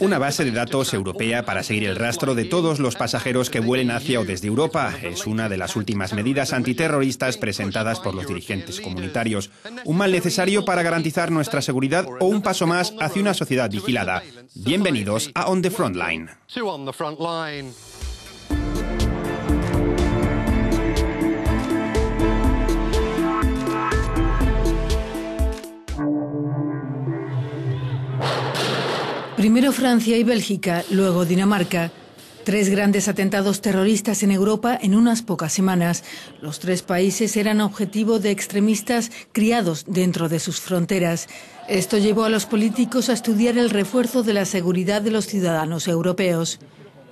Una base de datos europea para seguir el rastro de todos los pasajeros que vuelen hacia o desde Europa es una de las últimas medidas antiterroristas presentadas por los dirigentes comunitarios. Un mal necesario para garantizar nuestra seguridad o un paso más hacia una sociedad vigilada. Bienvenidos a On the Frontline Primero Francia y Bélgica, luego Dinamarca. Tres grandes atentados terroristas en Europa en unas pocas semanas. Los tres países eran objetivo de extremistas criados dentro de sus fronteras. Esto llevó a los políticos a estudiar el refuerzo de la seguridad de los ciudadanos europeos.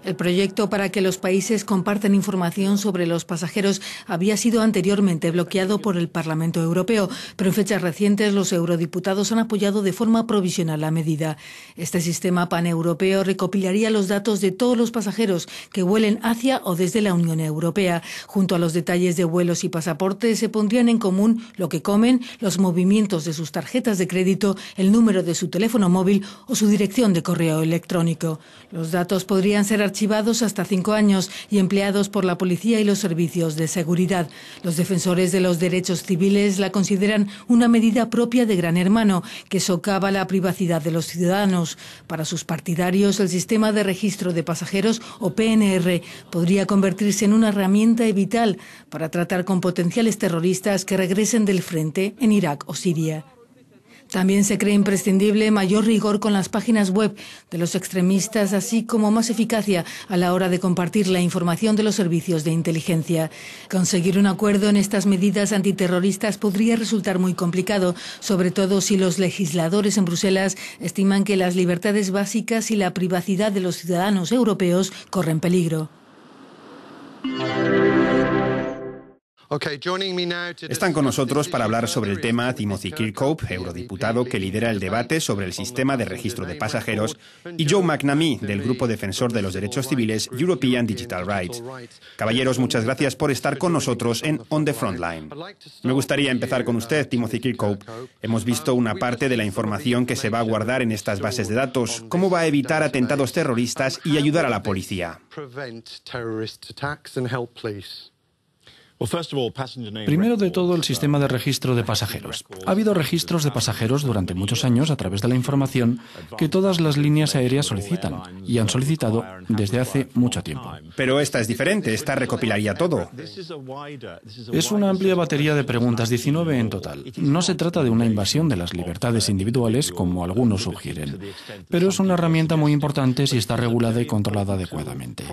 El proyecto para que los países compartan información sobre los pasajeros había sido anteriormente bloqueado por el Parlamento Europeo, pero en fechas recientes los eurodiputados han apoyado de forma provisional la medida. Este sistema paneuropeo recopilaría los datos de todos los pasajeros que vuelen hacia o desde la Unión Europea. Junto a los detalles de vuelos y pasaportes se pondrían en común lo que comen, los movimientos de sus tarjetas de crédito, el número de su teléfono móvil o su dirección de correo electrónico. Los datos podrían ser archivados hasta cinco años y empleados por la policía y los servicios de seguridad. Los defensores de los derechos civiles la consideran una medida propia de Gran Hermano, que socava la privacidad de los ciudadanos. Para sus partidarios, el sistema de registro de pasajeros o PNR podría convertirse en una herramienta vital para tratar con potenciales terroristas que regresen del frente en Irak o Siria. También se cree imprescindible mayor rigor con las páginas web de los extremistas, así como más eficacia a la hora de compartir la información de los servicios de inteligencia. Conseguir un acuerdo en estas medidas antiterroristas podría resultar muy complicado, sobre todo si los legisladores en Bruselas estiman que las libertades básicas y la privacidad de los ciudadanos europeos corren peligro. Están con nosotros para hablar sobre el tema Timothy Kirkhope, eurodiputado que lidera el debate sobre el sistema de registro de pasajeros, y Joe McNamee, del grupo defensor de los derechos civiles European Digital Rights. Caballeros, muchas gracias por estar con nosotros en On the Frontline. Me gustaría empezar con usted, Timothy Kirkhope. Hemos visto una parte de la información que se va a guardar en estas bases de datos, cómo va a evitar atentados terroristas y ayudar a la policía. Primero de todo, el uh, sistema de registro de pasajeros. Ha habido registros de pasajeros durante muchos años a través de la información que todas las líneas aéreas solicitan y han solicitado desde hace mucho tiempo. Pero esta es diferente, esta recopilaría todo. Es una amplia batería de preguntas, 19 en total. No se trata de una invasión de las libertades individuales como algunos sugieren, pero es una herramienta muy importante si está regulada y controlada adecuadamente.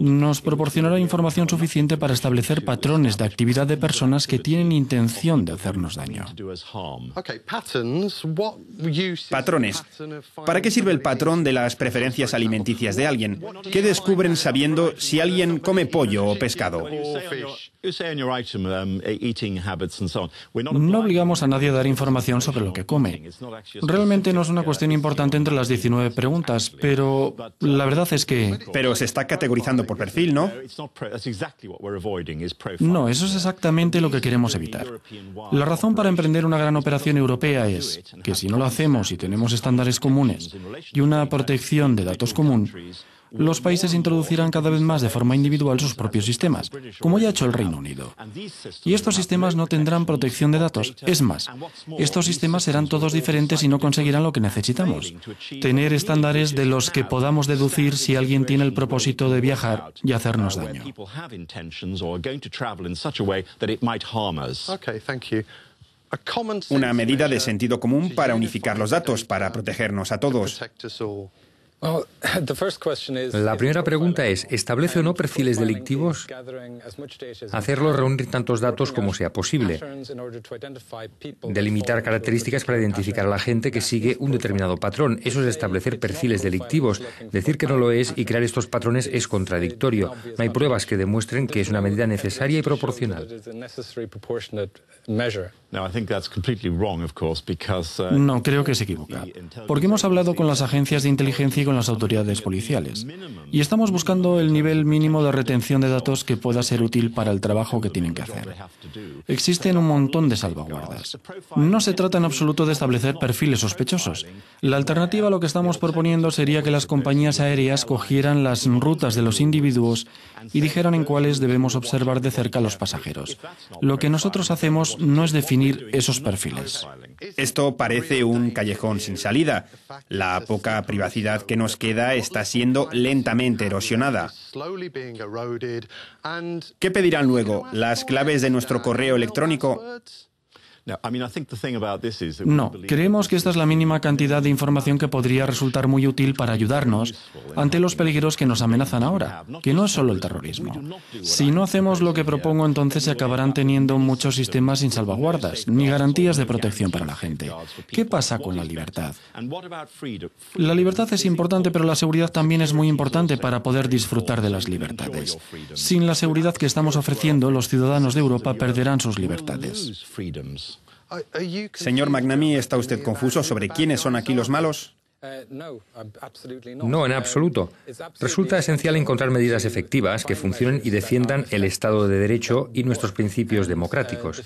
Nos proporcionará información suficiente para establecer patrones de actividad de personas que tienen intención de hacernos daño. Patrones. ¿Para qué sirve el patrón de las preferencias alimenticias de alguien? ¿Qué descubren sabiendo si alguien come pollo o pescado? No obligamos a nadie a dar información sobre lo que come. Realmente no es una cuestión importante entre las 19 preguntas, pero la verdad es que... Pero se está categorizando por perfil, ¿no? No, eso es exactamente lo que queremos evitar. La razón para emprender una gran operación europea es que si no lo hacemos y tenemos estándares comunes y una protección de datos común, los países introducirán cada vez más de forma individual sus propios sistemas, como ya ha hecho el Reino Unido. Y estos sistemas no tendrán protección de datos. Es más, estos sistemas serán todos diferentes y no conseguirán lo que necesitamos. Tener estándares de los que podamos deducir si alguien tiene el propósito de viajar y hacernos daño. Una medida de sentido común para unificar los datos, para protegernos a todos. La primera pregunta es, ¿establece o no perfiles delictivos? Hacerlo reunir tantos datos como sea posible. Delimitar características para identificar a la gente que sigue un determinado patrón. Eso es establecer perfiles delictivos. Decir que no lo es y crear estos patrones es contradictorio. No hay pruebas que demuestren que es una medida necesaria y proporcional. Uh, no, creo que se equivoca. Porque hemos hablado con las agencias de inteligencia y con las autoridades policiales. Y estamos buscando el nivel mínimo de retención de datos que pueda ser útil para el trabajo que tienen que hacer. Existen un montón de salvaguardas. No se trata en absoluto de establecer perfiles sospechosos. La alternativa a lo que estamos proponiendo sería que las compañías aéreas cogieran las rutas de los individuos y dijeran en cuáles debemos observar de cerca a los pasajeros. Lo que nosotros hacemos no es definir esos perfiles. Esto parece un callejón sin salida. La poca privacidad que nos nos queda está siendo lentamente erosionada. ¿Qué pedirán luego? ¿Las claves de nuestro correo electrónico? No, creemos que esta es la mínima cantidad de información que podría resultar muy útil para ayudarnos ante los peligros que nos amenazan ahora, que no es solo el terrorismo. Si no hacemos lo que propongo, entonces se acabarán teniendo muchos sistemas sin salvaguardas, ni garantías de protección para la gente. ¿Qué pasa con la libertad? La libertad es importante, pero la seguridad también es muy importante para poder disfrutar de las libertades. Sin la seguridad que estamos ofreciendo, los ciudadanos de Europa perderán sus libertades. Señor Magnami, ¿está usted confuso sobre quiénes son aquí los malos? No, en absoluto. Resulta esencial encontrar medidas efectivas que funcionen y defiendan el Estado de Derecho y nuestros principios democráticos.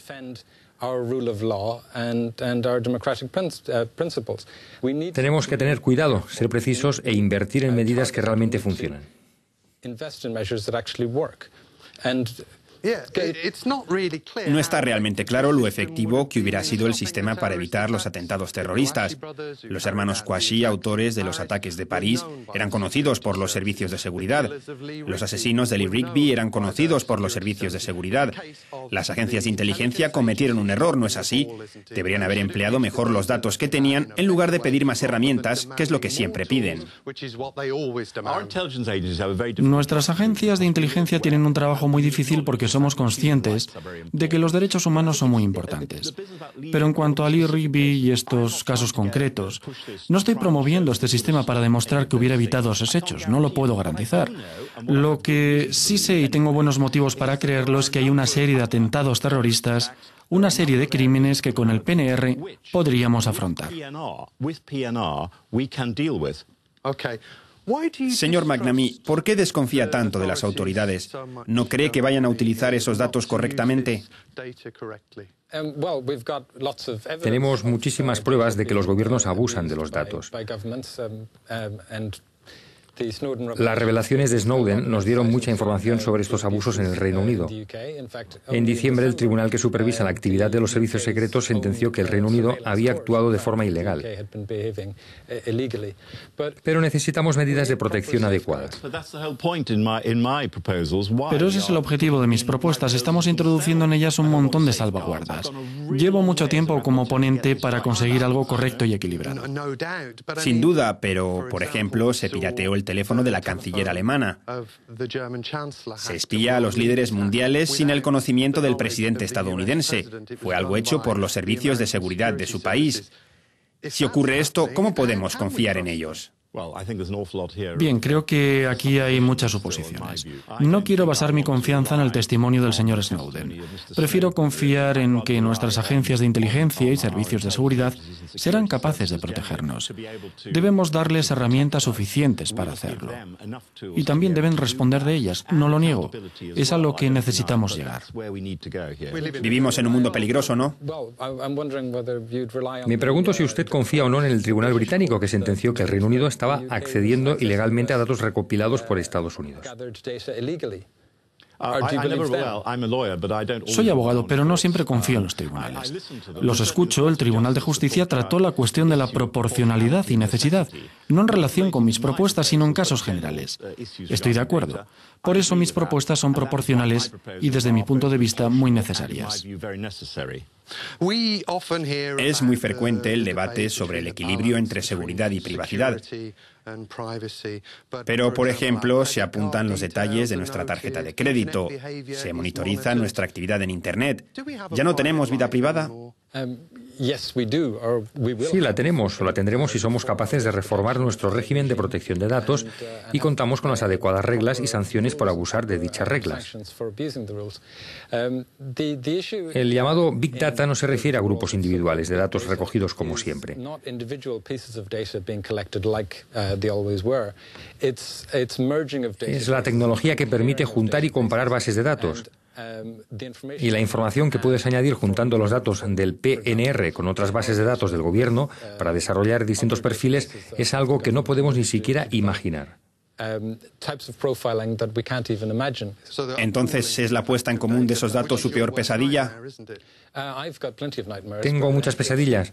Tenemos que tener cuidado, ser precisos e invertir en medidas que realmente funcionan. No está realmente claro lo efectivo que hubiera sido el sistema para evitar los atentados terroristas. Los hermanos Kouachi, autores de los ataques de París, eran conocidos por los servicios de seguridad. Los asesinos de Lee Rigby eran conocidos por los servicios de seguridad. Las agencias de inteligencia cometieron un error, ¿no es así? Deberían haber empleado mejor los datos que tenían en lugar de pedir más herramientas, que es lo que siempre piden. Nuestras agencias de inteligencia tienen un trabajo muy difícil porque somos conscientes de que los derechos humanos son muy importantes. Pero en cuanto a Lee Rigby y estos casos concretos, no estoy promoviendo este sistema para demostrar que hubiera evitado esos hechos, no lo puedo garantizar. Lo que sí sé y tengo buenos motivos para creerlo es que hay una serie de atentados terroristas una serie de crímenes que con el PNR podríamos afrontar. Señor Magnami, ¿por qué desconfía tanto de las autoridades? ¿No cree que vayan a utilizar esos datos correctamente? Tenemos muchísimas pruebas de que los gobiernos abusan de los datos. Las revelaciones de Snowden nos dieron mucha información sobre estos abusos en el Reino Unido. En diciembre, el tribunal que supervisa la actividad de los servicios secretos sentenció que el Reino Unido había actuado de forma ilegal. Pero necesitamos medidas de protección adecuadas. Pero ese es el objetivo de mis propuestas. Estamos introduciendo en ellas un montón de salvaguardas. Llevo mucho tiempo como ponente para conseguir algo correcto y equilibrado. Sin duda, pero, por ejemplo, se pirateó el teléfono de la canciller alemana. Se espía a los líderes mundiales sin el conocimiento del presidente estadounidense. Fue algo hecho por los servicios de seguridad de su país. Si ocurre esto, ¿cómo podemos confiar en ellos? Bien, creo que aquí hay muchas suposiciones. No quiero basar mi confianza en el testimonio del señor Snowden. Prefiero confiar en que nuestras agencias de inteligencia y servicios de seguridad serán capaces de protegernos. Debemos darles herramientas suficientes para hacerlo. Y también deben responder de ellas, no lo niego. Es a lo que necesitamos llegar. Vivimos en un mundo peligroso, ¿no? Me pregunto si usted uh, confía o no en el Tribunal Británico que sentenció que el Reino Unido está accediendo ilegalmente a datos recopilados por uh, Estados Unidos. Soy abogado, pero no siempre uh, confío en los tribunales. Los escucho, el Tribunal de Justicia trató la cuestión de la proporcionalidad y necesidad, no en relación con mis propuestas, sino en casos generales. Estoy de acuerdo. Por eso mis propuestas son proporcionales y desde mi punto de vista muy necesarias. Es muy frecuente el debate sobre el equilibrio entre seguridad y privacidad. Pero, por ejemplo, se apuntan los detalles de nuestra tarjeta de crédito, se monitoriza nuestra actividad en Internet. ¿Ya no tenemos vida privada? Um, sí, la tenemos o la tendremos si somos capaces de reformar nuestro régimen de protección de datos uh, y contamos con las adecuadas reglas y sanciones por abusar de dichas reglas. Um, El llamado Big Data no se refiere a grupos individuales de datos recogidos como siempre. Uh, es la tecnología que permite juntar y comparar bases de datos y la información que puedes añadir juntando los datos del PNR con otras bases de datos del gobierno para desarrollar distintos perfiles es algo que no podemos ni siquiera imaginar. Entonces, ¿es la puesta en común de esos datos su peor pesadilla? Tengo muchas pesadillas,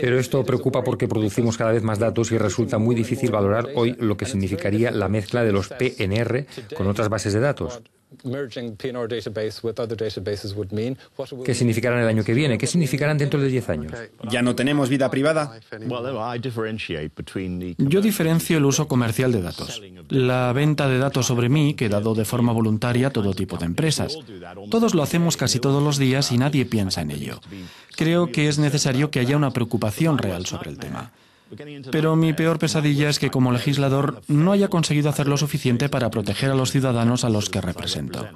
pero esto preocupa porque producimos cada vez más datos y resulta muy difícil valorar hoy lo que significaría la mezcla de los PNR con otras bases de datos. ¿Qué significarán el año que viene? ¿Qué significarán dentro de 10 años? ¿Ya no tenemos vida privada? Yo diferencio el uso comercial de datos. La venta de datos sobre mí, que he dado de forma voluntaria a todo tipo de empresas. Todos lo hacemos casi todos los días y nadie piensa en ello. Creo que es necesario que haya una preocupación real sobre el tema. Pero mi peor pesadilla es que como legislador no haya conseguido hacer lo suficiente para proteger a los ciudadanos a los que represento.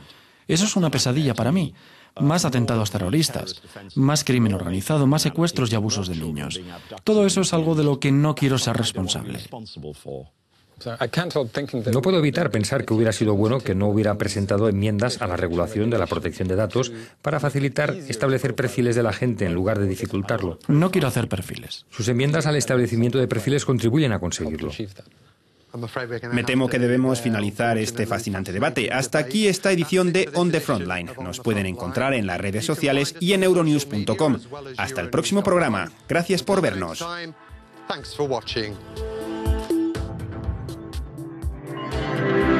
Eso es una pesadilla para mí. Más atentados terroristas, más crimen organizado, más secuestros y abusos de niños. Todo eso es algo de lo que no quiero ser responsable. No puedo evitar pensar que hubiera sido bueno que no hubiera presentado enmiendas a la regulación de la protección de datos para facilitar establecer perfiles de la gente en lugar de dificultarlo. No quiero hacer perfiles. Sus enmiendas al establecimiento de perfiles contribuyen a conseguirlo. Me temo que debemos finalizar este fascinante debate. Hasta aquí esta edición de On the Frontline. Nos pueden encontrar en las redes sociales y en euronews.com. Hasta el próximo programa. Gracias por vernos. you.